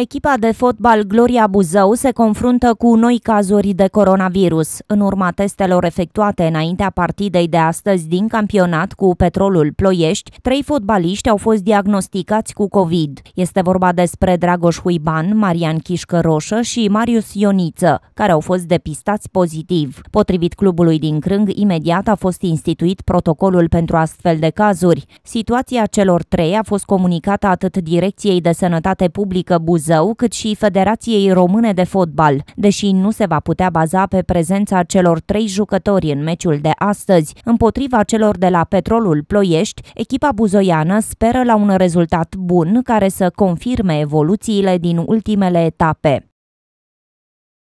Echipa de fotbal Gloria Buzău se confruntă cu noi cazuri de coronavirus. În urma testelor efectuate înaintea partidei de astăzi din campionat cu Petrolul Ploiești, trei fotbaliști au fost diagnosticați cu COVID. Este vorba despre Dragoș Huiban, Marian Chișcă Roșă și Marius Ioniță, care au fost depistați pozitiv. Potrivit clubului din Crâng, imediat a fost instituit protocolul pentru astfel de cazuri. Situația celor trei a fost comunicată atât Direcției de Sănătate Publică Buzău, Zău, cât și Federației Române de Fotbal, deși nu se va putea baza pe prezența celor trei jucători în meciul de astăzi. Împotriva celor de la Petrolul Ploiești, echipa buzoiană speră la un rezultat bun care să confirme evoluțiile din ultimele etape.